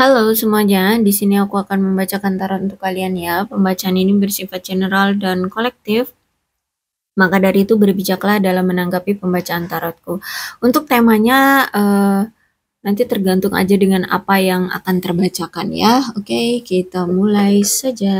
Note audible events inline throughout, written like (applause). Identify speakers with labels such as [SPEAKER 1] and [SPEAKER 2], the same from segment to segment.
[SPEAKER 1] Halo semuanya, di sini aku akan membacakan tarot untuk kalian ya. Pembacaan ini bersifat general dan kolektif. Maka dari itu berbijaklah dalam menanggapi pembacaan tarotku. Untuk temanya uh, nanti tergantung aja dengan apa yang akan terbacakan ya. Oke, kita mulai saja.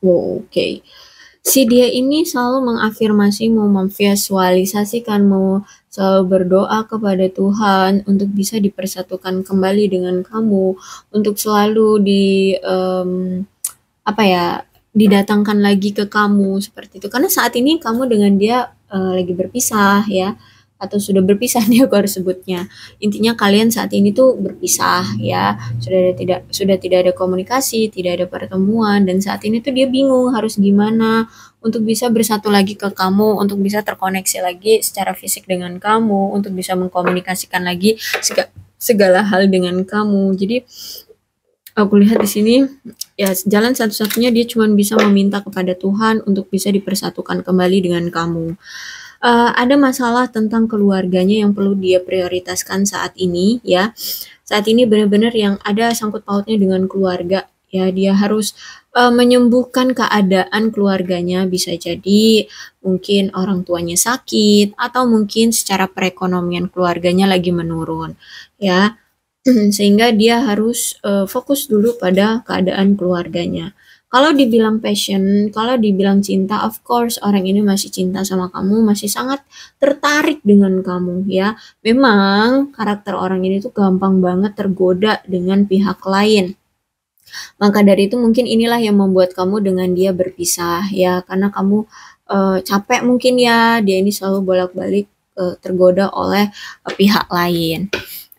[SPEAKER 1] Oh, Oke. Okay. Si dia ini selalu mengafirmasi, mau memvisualisasikan, mau selalu berdoa kepada Tuhan untuk bisa dipersatukan kembali dengan kamu, untuk selalu di um, apa ya didatangkan lagi ke kamu seperti itu. Karena saat ini kamu dengan dia uh, lagi berpisah ya atau sudah berpisah nih aku harus sebutnya intinya kalian saat ini tuh berpisah ya sudah ada, tidak sudah tidak ada komunikasi tidak ada pertemuan dan saat ini tuh dia bingung harus gimana untuk bisa bersatu lagi ke kamu untuk bisa terkoneksi lagi secara fisik dengan kamu untuk bisa mengkomunikasikan lagi segala, segala hal dengan kamu jadi aku lihat di sini ya jalan satu-satunya dia cuma bisa meminta kepada Tuhan untuk bisa dipersatukan kembali dengan kamu uh, ada masalah tentang keluarganya yang perlu dia prioritaskan saat ini ya. Saat ini benar-benar yang ada sangkut pautnya dengan keluarga ya dia harus uh, menyembuhkan keadaan keluarganya bisa jadi mungkin orang tuanya sakit atau mungkin secara perekonomian keluarganya lagi menurun ya (clears throat) sehingga dia harus uh, fokus dulu pada keadaan keluarganya. Kalau dibilang passion, kalau dibilang cinta, of course orang ini masih cinta sama kamu, masih sangat tertarik dengan kamu ya. Memang karakter orang ini tuh gampang banget tergoda dengan pihak lain. Maka dari itu mungkin inilah yang membuat kamu dengan dia berpisah ya, karena kamu uh, capek mungkin ya, dia ini selalu bolak-balik uh, tergoda oleh uh, pihak lain.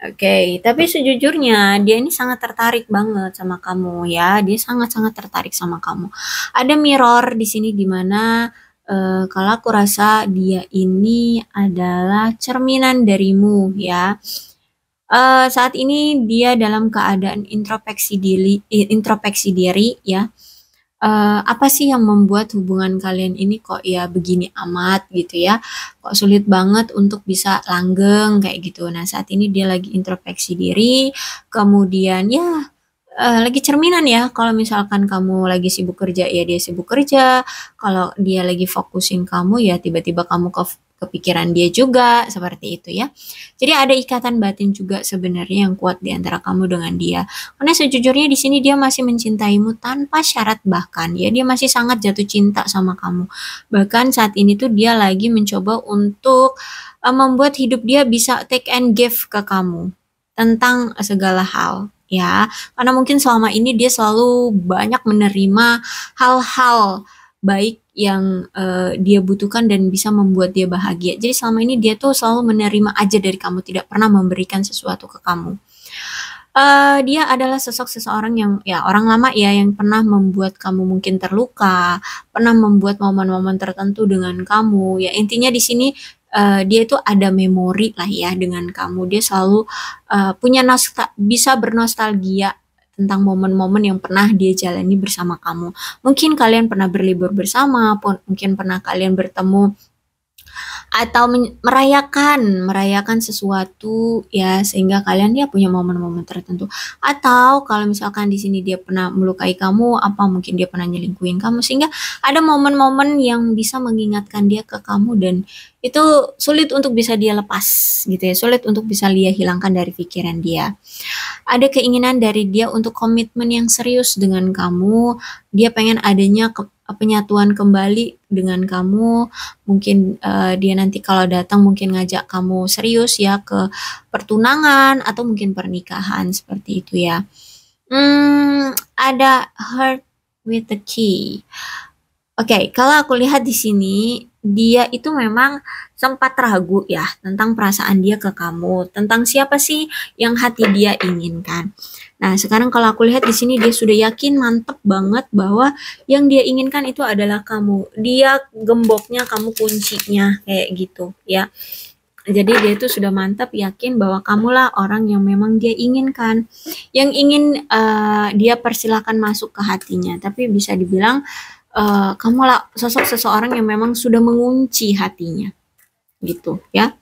[SPEAKER 1] Oke, okay. tapi sejujurnya dia ini sangat tertarik banget sama kamu ya. Dia sangat-sangat tertarik sama kamu. Ada mirror di sini di mana uh, kalau aku rasa dia ini adalah cerminan darimu ya. Uh, saat ini dia dalam keadaan introspeksi diri, introspeksi diri ya uh, apa sih yang membuat hubungan kalian ini kok ya begini amat gitu ya kok sulit banget untuk bisa langgeng kayak gitu nah saat ini dia lagi introspeksi diri kemudian ya uh, lagi cerminan ya kalau misalkan kamu lagi sibuk kerja ya dia sibuk kerja kalau dia lagi fokusin kamu ya tiba-tiba kamu ke kepikiran dia juga seperti itu ya. Jadi ada ikatan batin juga sebenarnya yang kuat di antara kamu dengan dia. Karena sejujurnya di sini dia masih mencintaimu tanpa syarat bahkan ya dia masih sangat jatuh cinta sama kamu. Bahkan saat ini tuh dia lagi mencoba untuk uh, membuat hidup dia bisa take and give ke kamu tentang segala hal ya. Karena mungkin selama ini dia selalu banyak menerima hal-hal baik yang uh, dia butuhkan dan bisa membuat dia bahagia. Jadi selama ini dia tuh selalu menerima aja dari kamu, tidak pernah memberikan sesuatu ke kamu. Uh, dia adalah sosok seseorang yang ya orang lama ya yang pernah membuat kamu mungkin terluka, pernah membuat momen-momen tertentu dengan kamu. Ya intinya di sini uh, dia itu ada memori lah ya dengan kamu. Dia selalu uh, punya nostal bisa bernostalgia tentang momen-momen yang pernah dia jalani bersama kamu. Mungkin kalian pernah berlibur bersama, pun mungkin pernah kalian bertemu atau merayakan merayakan sesuatu ya sehingga kalian ya punya momen-momen tertentu atau kalau misalkan di sini dia pernah melukai kamu apa mungkin dia pernah nyelingkuin kamu sehingga ada momen-momen yang bisa mengingatkan dia ke kamu dan itu sulit untuk bisa dia lepas gitu ya sulit untuk bisa dia hilangkan dari pikiran dia ada keinginan dari dia untuk komitmen yang serius dengan kamu dia pengen adanya ke penyatuan kembali dengan kamu. Mungkin uh, dia nanti kalau datang mungkin ngajak kamu serius ya ke pertunangan atau mungkin pernikahan seperti itu ya. Hmm, ada hurt with the key. Oke, okay, kalau aku lihat di sini dia itu memang sempat ragu ya tentang perasaan dia ke kamu, tentang siapa sih yang hati dia inginkan. Nah, sekarang kalau aku lihat di sini dia sudah yakin mantep banget bahwa yang dia inginkan itu adalah kamu. Dia gemboknya, kamu kuncinya kayak gitu ya. Jadi dia itu sudah mantap yakin bahwa kamulah orang yang memang dia inginkan, yang ingin uh, dia persilahkan masuk ke hatinya. Tapi bisa dibilang uh, kamu lah sosok seseorang yang memang sudah mengunci hatinya gitu ya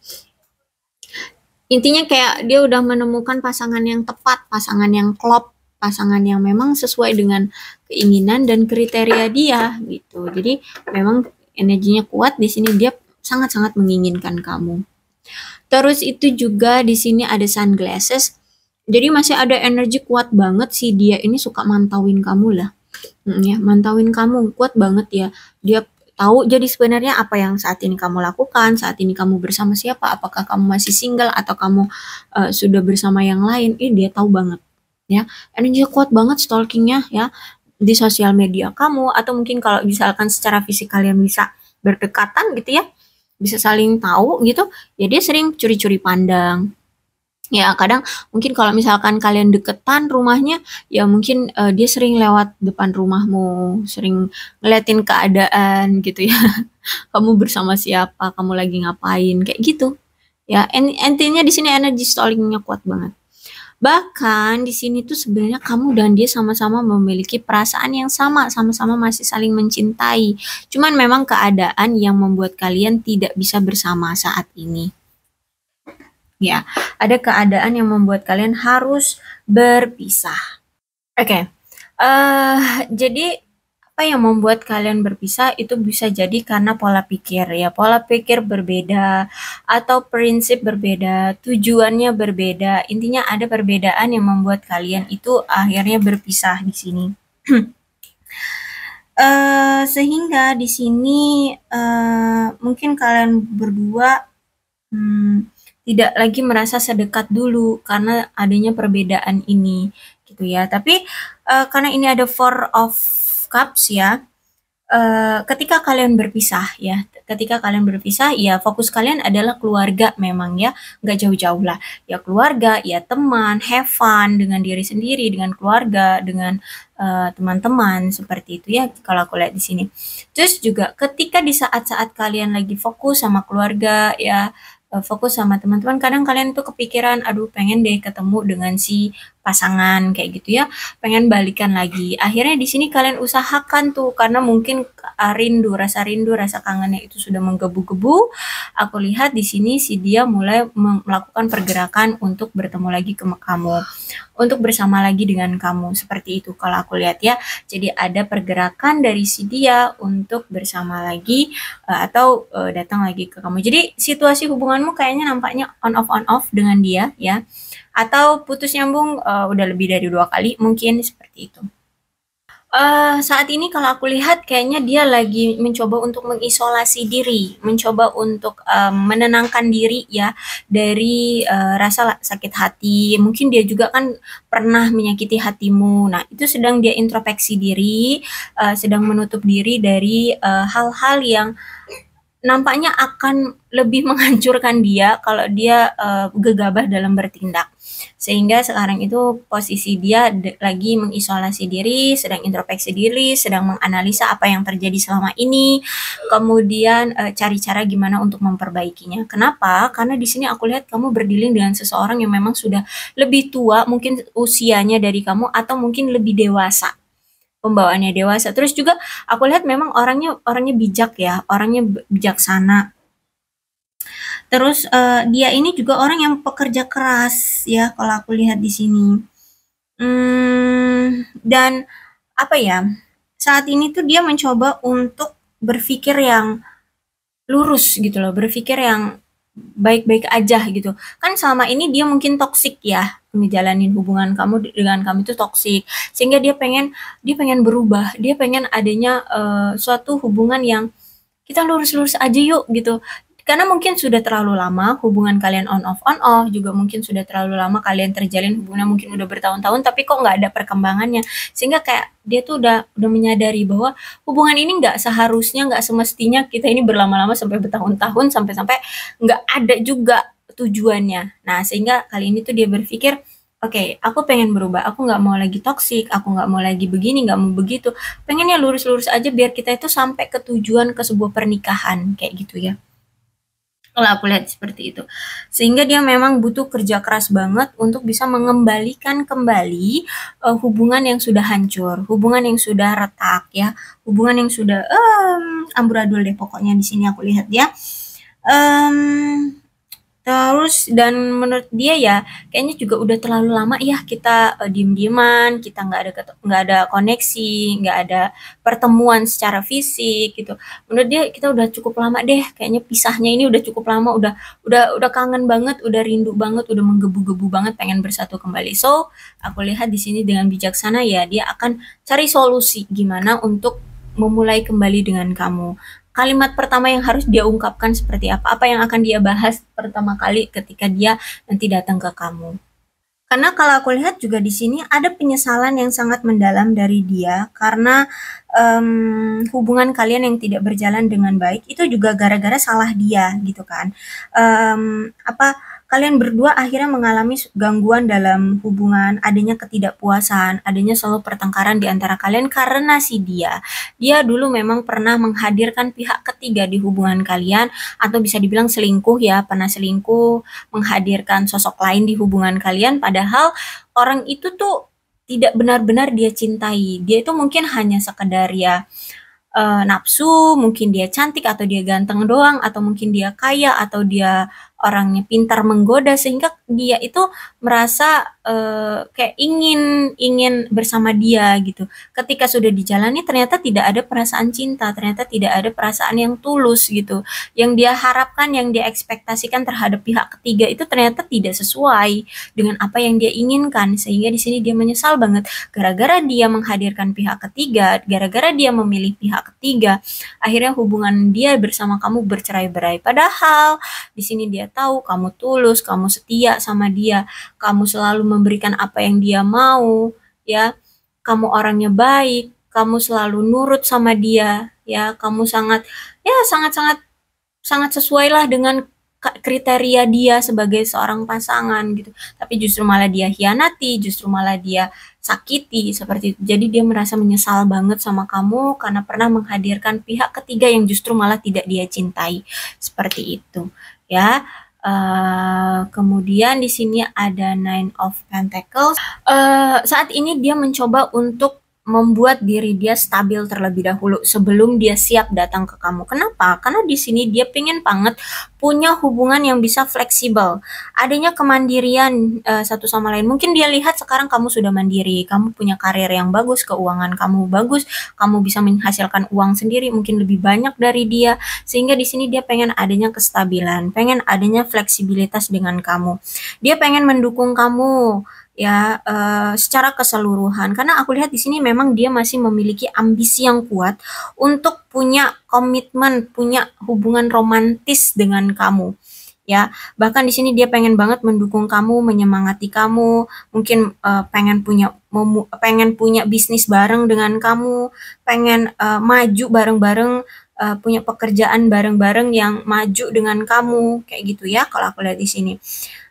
[SPEAKER 1] intinya kayak dia udah menemukan pasangan yang tepat pasangan yang klop pasangan yang memang sesuai dengan keinginan dan kriteria dia gitu jadi memang energinya kuat di sini dia sangat-sangat menginginkan kamu terus itu juga di sini ada sunglasses jadi masih ada energi kuat banget sih dia ini suka mantauin kamu lah Hmm, ya, mantauin kamu kuat banget ya. Dia tahu jadi sebenarnya apa yang saat ini kamu lakukan, saat ini kamu bersama siapa, apakah kamu masih single atau kamu uh, sudah bersama yang lain, ini dia tahu banget ya. Energi kuat banget stalkingnya ya di sosial media kamu atau mungkin kalau misalkan secara fisik kalian bisa berdekatan gitu ya, bisa saling tahu gitu, ya dia sering curi-curi pandang, Ya kadang mungkin kalau misalkan kalian deketan rumahnya, ya mungkin uh, dia sering lewat depan rumahmu, sering ngeliatin keadaan gitu ya. (laughs) Kamu bersama siapa, kamu lagi ngapain, kayak gitu. Ya intinya di sini energi stallingnya kuat banget. Bahkan di sini tuh sebenarnya kamu dan dia sama-sama memiliki perasaan yang sama, sama-sama masih saling mencintai. Cuman memang keadaan yang membuat kalian tidak bisa bersama saat ini ya. Ada keadaan yang membuat kalian harus berpisah. Oke. Okay. Uh, eh, jadi apa yang membuat kalian berpisah itu bisa jadi karena pola pikir ya pola pikir berbeda atau prinsip berbeda tujuannya berbeda intinya ada perbedaan yang membuat kalian itu akhirnya berpisah di sini uh, (clears throat) sehingga di sini uh, mungkin kalian berdua hmm, tidak lagi merasa sedekat dulu karena adanya perbedaan ini gitu ya. Tapi uh, karena ini ada four of cups ya, uh, ketika kalian berpisah ya, ketika kalian berpisah ya fokus kalian adalah keluarga memang ya, nggak jauh-jauh lah ya keluarga, ya teman, have fun dengan diri sendiri, dengan keluarga, dengan eh, teman-teman uh, seperti itu ya kalau aku lihat di sini. Terus juga ketika di saat-saat kalian lagi fokus sama keluarga ya Eh, fokus sama teman-teman kadang kalian tuh kepikiran aduh pengen deh ketemu dengan si pasangan kayak gitu ya pengen balikan lagi akhirnya di sini kalian usahakan tuh karena mungkin ah, rindu rasa rindu rasa kangennya itu sudah menggebu-gebu aku lihat di sini si dia mulai melakukan pergerakan untuk bertemu lagi ke kamu untuk bersama lagi dengan kamu seperti itu kalau aku lihat ya jadi ada pergerakan dari si dia untuk bersama lagi eh, atau eh, datang lagi ke kamu jadi situasi hubunganmu kayaknya nampaknya on off on off dengan dia ya atau putus nyambung uh, udah lebih dari dua kali mungkin seperti itu. Uh, saat ini kalau aku lihat kayaknya dia lagi mencoba untuk mengisolasi diri, mencoba untuk um, menenangkan diri ya dari uh, rasa sakit hati. Mungkin dia juga kan pernah menyakiti hatimu. Nah, itu sedang dia introspeksi diri, uh, sedang menutup diri dari hal-hal uh, hal -hal yang nampaknya akan lebih menghancurkan dia kalau dia uh, gegabah dalam bertindak. Sehingga sekarang itu posisi dia lagi mengisolasi diri, sedang introspeksi diri, sedang menganalisa apa yang terjadi selama ini, kemudian uh, cari cara gimana untuk memperbaikinya. Kenapa? Karena di sini aku lihat kamu berdiling dengan seseorang yang memang sudah lebih tua, mungkin usianya dari kamu atau mungkin lebih dewasa pembawaannya dewasa. Terus juga aku lihat memang orangnya orangnya bijak ya, orangnya bijaksana. Terus uh, dia ini juga orang yang pekerja keras ya kalau aku lihat di sini. Hmm, dan apa ya? Saat ini tuh dia mencoba untuk berpikir yang lurus gitu loh, berpikir yang baik-baik aja gitu kan selama ini dia mungkin toksik ya ngejalanin hubungan kamu dengan kamu itu toksik sehingga dia pengen dia pengen berubah dia pengen adanya uh, suatu hubungan yang kita lurus-lurus aja yuk gitu karena mungkin sudah terlalu lama hubungan kalian on off on off juga mungkin sudah terlalu lama kalian terjalin hubungan mungkin udah bertahun-tahun tapi kok nggak ada perkembangannya sehingga kayak dia tuh udah udah menyadari bahwa hubungan ini nggak seharusnya nggak semestinya kita ini berlama-lama sampai bertahun-tahun sampai-sampai nggak ada juga tujuannya. Nah sehingga kali ini tuh dia berpikir oke okay, aku pengen berubah aku nggak mau lagi toksik aku nggak mau lagi begini nggak mau begitu pengennya lurus-lurus aja biar kita itu sampai ke tujuan ke sebuah pernikahan kayak gitu ya kalau aku lihat seperti itu. Sehingga dia memang butuh kerja keras banget untuk bisa mengembalikan kembali uh, hubungan yang sudah hancur, hubungan yang sudah retak ya, hubungan yang sudah um, amburadul deh pokoknya di sini aku lihat ya. Um, Terus dan menurut dia ya kayaknya juga udah terlalu lama ya kita uh, diem-dieman, kita nggak ada nggak ada koneksi, nggak ada pertemuan secara fisik gitu. Menurut dia kita udah cukup lama deh, kayaknya pisahnya ini udah cukup lama, udah udah udah kangen banget, udah rindu banget, udah menggebu-gebu banget pengen bersatu kembali. So aku lihat di sini dengan bijaksana ya dia akan cari solusi gimana untuk memulai kembali dengan kamu kalimat pertama yang harus dia ungkapkan seperti apa, apa yang akan dia bahas pertama kali ketika dia nanti datang ke kamu. Karena kalau aku lihat juga di sini ada penyesalan yang sangat mendalam dari dia karena um, hubungan kalian yang tidak berjalan dengan baik itu juga gara-gara salah dia gitu kan. Um, apa kalian berdua akhirnya mengalami gangguan dalam hubungan, adanya ketidakpuasan, adanya selalu pertengkaran di antara kalian karena si dia. Dia dulu memang pernah menghadirkan pihak ketiga di hubungan kalian atau bisa dibilang selingkuh ya, pernah selingkuh, menghadirkan sosok lain di hubungan kalian padahal orang itu tuh tidak benar-benar dia cintai. Dia itu mungkin hanya sekedar ya uh, nafsu, mungkin dia cantik atau dia ganteng doang, atau mungkin dia kaya atau dia orangnya pintar menggoda sehingga dia itu merasa uh, kayak ingin ingin bersama dia gitu. Ketika sudah dijalani ternyata tidak ada perasaan cinta, ternyata tidak ada perasaan yang tulus gitu. Yang dia harapkan, yang dia ekspektasikan terhadap pihak ketiga itu ternyata tidak sesuai dengan apa yang dia inginkan sehingga di sini dia menyesal banget gara-gara dia menghadirkan pihak ketiga, gara-gara dia memilih pihak ketiga, akhirnya hubungan dia bersama kamu bercerai-berai. Padahal di sini dia tahu kamu tulus, kamu setia sama dia, kamu selalu memberikan apa yang dia mau, ya. Kamu orangnya baik, kamu selalu nurut sama dia, ya. Kamu sangat ya sangat-sangat sangat sesuailah dengan kriteria dia sebagai seorang pasangan gitu. Tapi justru malah dia hianati, justru malah dia sakiti seperti itu. Jadi dia merasa menyesal banget sama kamu karena pernah menghadirkan pihak ketiga yang justru malah tidak dia cintai. Seperti itu ya. Uh, kemudian di sini ada Nine of Pentacles. Uh, saat ini dia mencoba untuk membuat diri dia stabil terlebih dahulu sebelum dia siap datang ke kamu. Kenapa? Karena di sini dia pengen banget punya hubungan yang bisa fleksibel. Adanya kemandirian uh, satu sama lain. Mungkin dia lihat sekarang kamu sudah mandiri, kamu punya karir yang bagus, keuangan kamu bagus, kamu bisa menghasilkan uang sendiri mungkin lebih banyak dari dia. Sehingga di sini dia pengen adanya kestabilan, pengen adanya fleksibilitas dengan kamu. Dia pengen mendukung kamu ya uh, secara keseluruhan karena aku lihat di sini memang dia masih memiliki ambisi yang kuat untuk punya komitmen punya hubungan romantis dengan kamu ya bahkan di sini dia pengen banget mendukung kamu menyemangati kamu mungkin uh, pengen punya pengen punya bisnis bareng dengan kamu pengen uh, maju bareng-bareng uh, punya pekerjaan bareng-bareng yang maju dengan kamu kayak gitu ya kalau aku lihat di sini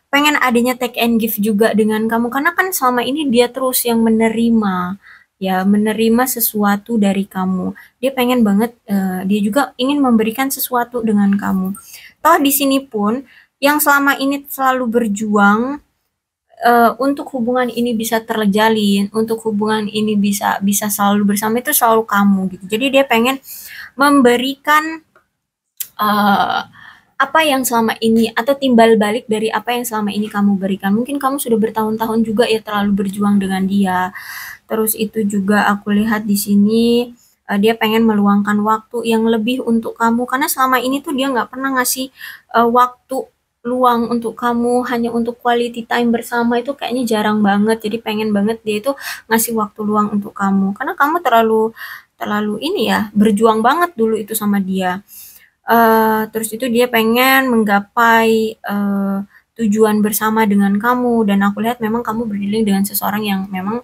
[SPEAKER 1] pengen adanya take and give juga dengan kamu karena kan selama ini dia terus yang menerima ya menerima sesuatu dari kamu dia pengen banget uh, dia juga ingin memberikan sesuatu dengan kamu toh di sini pun yang selama ini selalu berjuang uh, untuk hubungan ini bisa terjalin untuk hubungan ini bisa bisa selalu bersama itu selalu kamu gitu jadi dia pengen memberikan uh, apa yang selama ini atau timbal balik dari apa yang selama ini kamu berikan. Mungkin kamu sudah bertahun-tahun juga ya terlalu berjuang dengan dia. Terus itu juga aku lihat di sini eh, dia pengen meluangkan waktu yang lebih untuk kamu karena selama ini tuh dia nggak pernah ngasih uh, waktu luang untuk kamu hanya untuk quality time bersama itu kayaknya jarang banget jadi pengen banget dia itu ngasih waktu luang untuk kamu karena kamu terlalu terlalu ini ya berjuang banget dulu itu sama dia uh, terus itu dia pengen menggapai uh, tujuan bersama dengan kamu dan aku lihat memang kamu berdealing dengan seseorang yang memang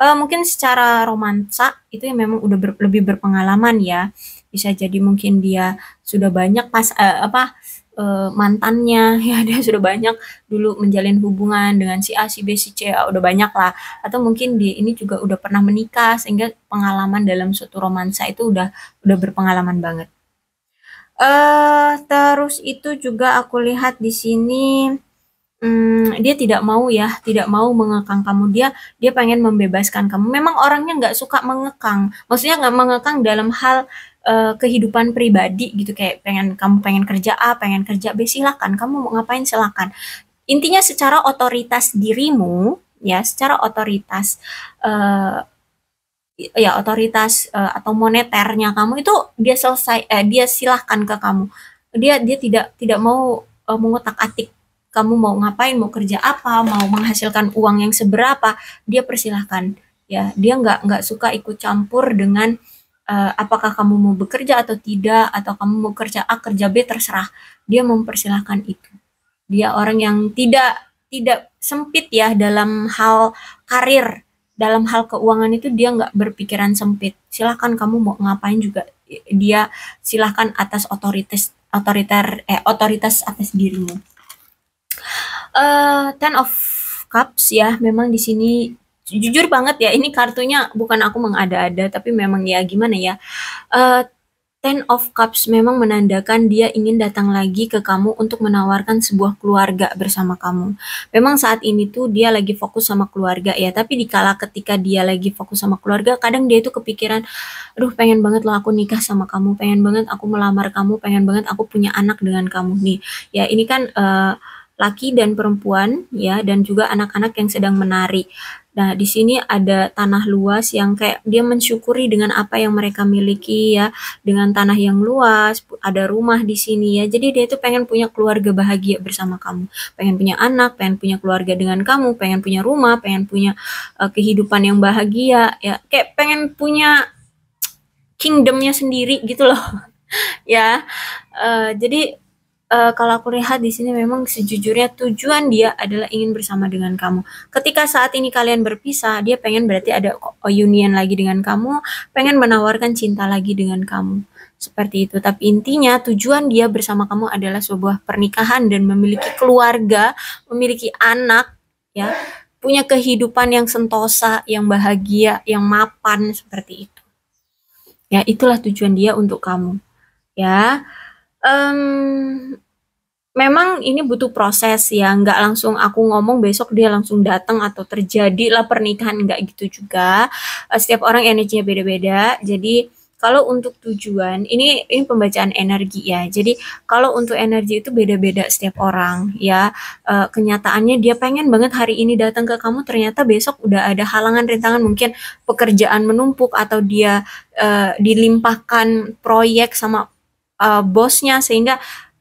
[SPEAKER 1] uh, mungkin secara romansa itu yang memang udah ber, lebih berpengalaman ya bisa jadi mungkin dia sudah banyak pas uh, apa uh, mantannya (laughs) ya dia sudah banyak dulu menjalin hubungan dengan si A si B si C uh, udah banyak lah atau mungkin dia ini juga udah pernah menikah sehingga pengalaman dalam suatu romansa itu udah udah berpengalaman banget Uh, terus itu juga aku lihat di sini um, dia tidak mau ya, tidak mau mengekang kamu. Dia dia pengen membebaskan kamu. Memang orangnya nggak suka mengekang. Maksudnya nggak mengekang dalam hal uh, kehidupan pribadi gitu kayak pengen kamu pengen kerja A, pengen kerja B silakan. Kamu mau ngapain silakan. Intinya secara otoritas dirimu ya, secara otoritas uh, ya otoritas uh, atau moneternya kamu itu dia selesai eh, dia silahkan ke kamu dia dia tidak tidak mau uh, eh, mengutak atik kamu mau ngapain mau kerja apa mau menghasilkan uang yang seberapa dia persilahkan ya dia nggak nggak suka ikut campur dengan uh, apakah kamu mau bekerja atau tidak atau kamu mau kerja A kerja B terserah dia mempersilahkan itu dia orang yang tidak tidak sempit ya dalam hal karir dalam hal keuangan itu dia nggak berpikiran sempit. Silahkan kamu mau ngapain juga dia silahkan atas otoritas otoriter eh otoritas atas dirimu. Uh, ten of cups ya memang di sini jujur banget ya ini kartunya bukan aku mengada-ada tapi memang ya gimana ya uh, Ten of Cups memang menandakan dia ingin datang lagi ke kamu untuk menawarkan sebuah keluarga bersama kamu. Memang saat ini tuh dia lagi fokus sama keluarga ya, tapi dikala ketika dia lagi fokus sama keluarga, kadang dia itu kepikiran, aduh pengen banget loh aku nikah sama kamu, pengen banget aku melamar kamu, pengen banget aku punya anak dengan kamu nih. Ya ini kan uh, laki dan perempuan ya, dan juga anak-anak yang sedang menari. Nah, di sini ada tanah luas yang kayak dia mensyukuri dengan apa yang mereka miliki ya, dengan tanah yang luas, ada rumah di sini ya. Jadi dia itu pengen punya keluarga bahagia bersama kamu. Pengen punya anak, pengen punya keluarga dengan kamu, pengen punya rumah, pengen punya uh, kehidupan yang bahagia ya. Kayak pengen punya kingdomnya sendiri gitu loh. (laughs) ya. Uh, jadi uh, kalau aku lihat di sini memang sejujurnya tujuan dia adalah ingin bersama dengan kamu. Ketika saat ini kalian berpisah, dia pengen berarti ada union lagi dengan kamu, pengen menawarkan cinta lagi dengan kamu. Seperti itu, tapi intinya tujuan dia bersama kamu adalah sebuah pernikahan dan memiliki keluarga, memiliki anak, ya, punya kehidupan yang sentosa, yang bahagia, yang mapan seperti itu. Ya, itulah tujuan dia untuk kamu. Ya. Um, memang ini butuh proses ya, nggak langsung aku ngomong besok dia langsung datang atau terjadi terjadilah pernikahan nggak gitu juga. Eh, setiap orang energinya beda-beda, jadi kalau untuk tujuan ini ini pembacaan energi ya jadi kalau untuk energi itu beda-beda setiap orang ya e, kenyataannya dia pengen banget hari ini datang ke kamu ternyata besok udah ada halangan rintangan mungkin pekerjaan menumpuk atau dia e, dilimpahkan proyek sama uh, bosnya sehingga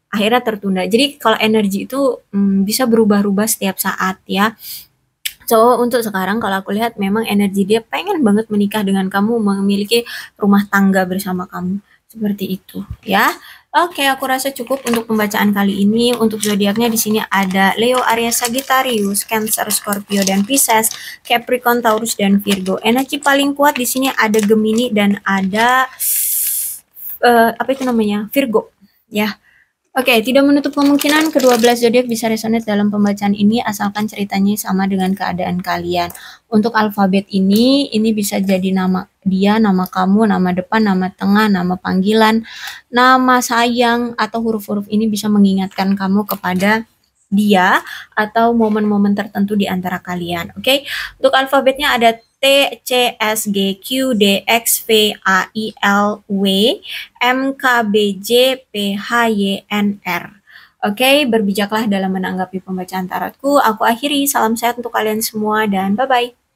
[SPEAKER 1] akhirnya tertunda. Jadi kalau energi itu um, bisa berubah-ubah setiap saat ya. So untuk sekarang kalau aku lihat memang energi dia pengen banget menikah dengan kamu, memiliki rumah tangga bersama kamu. Seperti itu ya. Oke, aku rasa cukup untuk pembacaan kali ini. Untuk zodiaknya di sini ada Leo, Aries, Sagittarius, Cancer, Scorpio dan Pisces, Capricorn, Taurus dan Virgo. Energi paling kuat di sini ada Gemini dan ada uh, apa itu namanya Virgo ya Oke, okay, tidak menutup kemungkinan kedua belas zodiak bisa resonate dalam pembacaan ini asalkan ceritanya sama dengan keadaan kalian. Untuk alfabet ini, ini bisa jadi nama dia, nama kamu, nama depan, nama tengah, nama panggilan, nama sayang atau huruf-huruf ini bisa mengingatkan kamu kepada dia atau momen-momen tertentu di antara kalian. Oke, okay? untuk alfabetnya ada C, S, G, Q, D, X, V, A, I, L, W, M, K, B, J, P, H, Y, N, R. Oke, okay, berbijaklah dalam menanggapi pembacaan tarotku. Aku akhiri, salam sehat untuk kalian semua dan bye-bye.